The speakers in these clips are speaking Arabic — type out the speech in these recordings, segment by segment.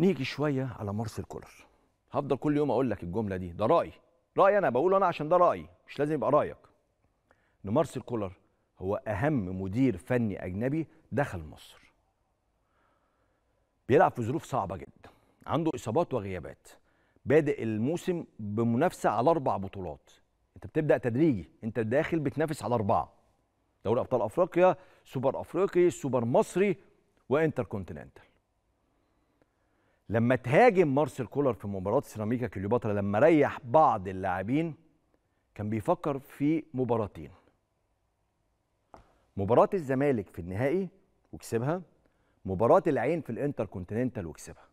نيجي شويه على مارسيل كولر هفضل كل يوم اقول لك الجمله دي ده رايي رايي انا بقوله انا عشان ده رايي مش لازم يبقى رايك ان مارسيل كولر هو اهم مدير فني اجنبي دخل مصر بيلعب في ظروف صعبه جدا عنده اصابات وغيابات بادئ الموسم بمنافسه على اربع بطولات انت بتبدا تدريجي انت داخل بتنافس على اربعه دوري ابطال افريقيا سوبر افريقي سوبر مصري وانتر كونتيننتال لما تهاجم مارسيل كولر في مباراه سيراميكا كليوباترا لما ريح بعض اللاعبين كان بيفكر في مباراتين مباراه الزمالك في النهائي وكسبها مباراه العين في الانتر كونتيننتال وكسبها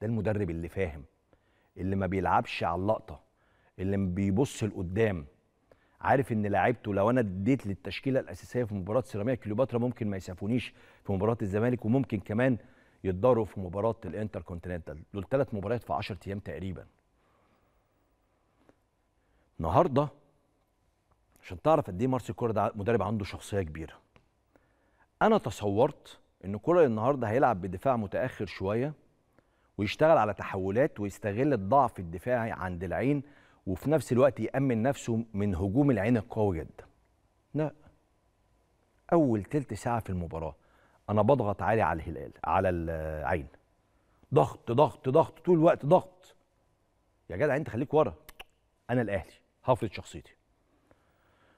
ده المدرب اللي فاهم اللي ما بيلعبش على اللقطه اللي بيبص لقدام عارف ان لعيبته لو انا اديت للتشكيله الاساسيه في مباراه سيراميكا كليوباترا ممكن ما يسافونيش في مباراه الزمالك وممكن كمان يتضاروا في مباراه الانتر كونتيننتال دول ثلاث مباريات في 10 ايام تقريبا النهارده عشان تعرف قد ايه مارسي كولر ده مدرب عنده شخصيه كبيره انا تصورت ان كولر النهارده هيلعب بدفاع متاخر شويه ويشتغل على تحولات ويستغل الضعف الدفاعي عند العين وفي نفس الوقت يامن نفسه من هجوم العين القوي جدا لا اول تلت ساعه في المباراه انا بضغط عالي على الهلال على العين ضغط ضغط ضغط طول الوقت ضغط يا جدع انت خليك ورا انا الاهلي هفرض شخصيتي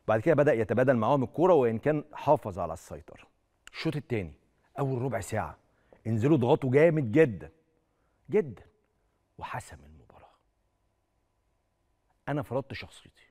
بعد كده بدا يتبادل معاهم الكوره وان كان حافظ على السيطره الشوط الثاني اول ربع ساعه انزلوا اضغطوا جامد جدا جدا وحسم المباراه انا فرضت شخصيتي